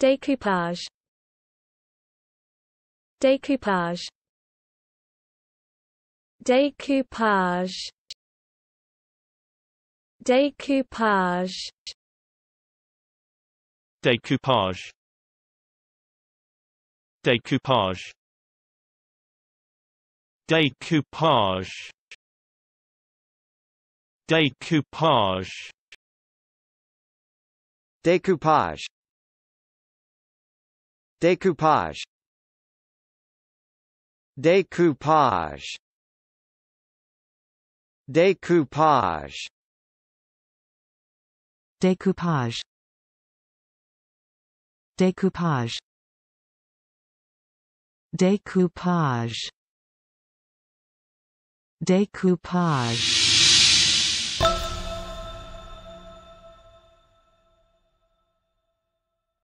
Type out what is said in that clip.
Découpage Découpage Découpage Découpage Découpage Découpage Découpage Découpage Découpage Découpage Découpage Découpage Découpage Découpage Découpage Découpage